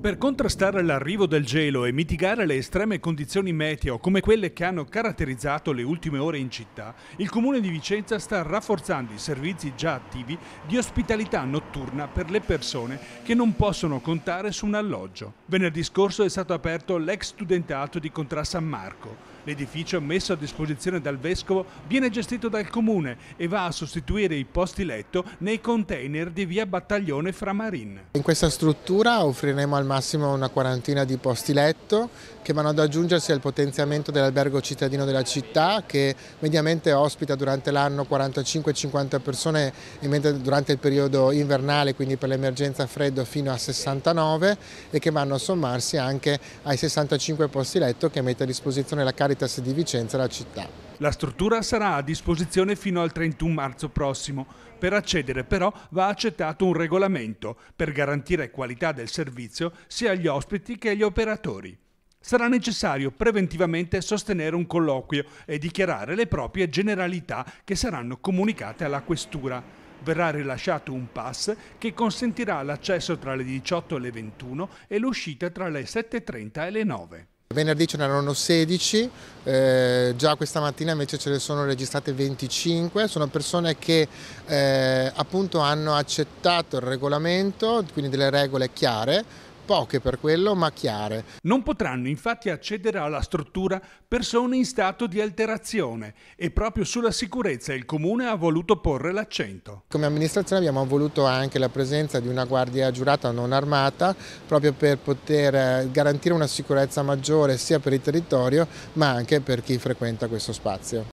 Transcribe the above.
Per contrastare l'arrivo del gelo e mitigare le estreme condizioni meteo come quelle che hanno caratterizzato le ultime ore in città, il comune di Vicenza sta rafforzando i servizi già attivi di ospitalità notturna per le persone che non possono contare su un alloggio. Venerdì scorso è stato aperto l'ex studentato di Contra San Marco. L'edificio messo a disposizione dal vescovo viene gestito dal comune e va a sostituire i posti letto nei container di via Battaglione Framarin. In questa struttura offriremo al massimo una quarantina di posti letto che vanno ad aggiungersi al potenziamento dell'albergo cittadino della città che mediamente ospita durante l'anno 45-50 persone durante il periodo invernale quindi per l'emergenza freddo fino a 69 e che vanno a sommarsi anche ai 65 posti letto che mette a disposizione la Caritas di Vicenza e la città. La struttura sarà a disposizione fino al 31 marzo prossimo. Per accedere però va accettato un regolamento per garantire qualità del servizio sia agli ospiti che agli operatori. Sarà necessario preventivamente sostenere un colloquio e dichiarare le proprie generalità che saranno comunicate alla questura verrà rilasciato un pass che consentirà l'accesso tra le 18 e le 21 e l'uscita tra le 7.30 e le 9. Venerdì ce n'erano 16, eh, già questa mattina invece ce ne sono registrate 25, sono persone che eh, appunto hanno accettato il regolamento, quindi delle regole chiare, poche per quello, ma chiare. Non potranno infatti accedere alla struttura persone in stato di alterazione e proprio sulla sicurezza il Comune ha voluto porre l'accento. Come amministrazione abbiamo voluto anche la presenza di una guardia giurata non armata proprio per poter eh, garantire una sicurezza maggiore sia per il territorio ma anche per chi frequenta questo spazio.